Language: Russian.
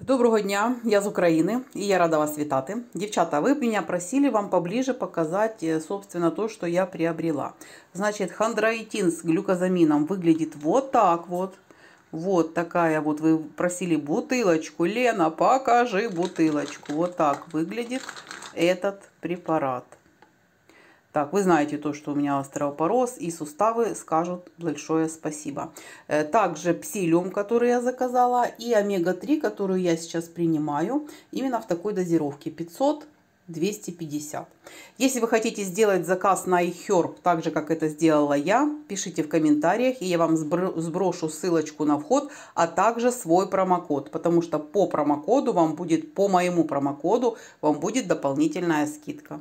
Доброго дня, я з України и я рада вас вітати. Девчата, вы меня просили вам поближе показать, собственно, то, что я приобрела. Значит, хондроитин с глюкозамином выглядит вот так вот. Вот такая вот, вы просили бутылочку. Лена, покажи бутылочку. Вот так выглядит этот препарат. Так, вы знаете то, что у меня остеопороз, и суставы скажут большое спасибо. Э, также псилиум, который я заказала, и омега-3, которую я сейчас принимаю, именно в такой дозировке 500 250. Если вы хотите сделать заказ на iHerb, так же, как это сделала я, пишите в комментариях, и я вам сброшу ссылочку на вход, а также свой промокод, потому что по промокоду вам будет, по моему промокоду, вам будет дополнительная скидка.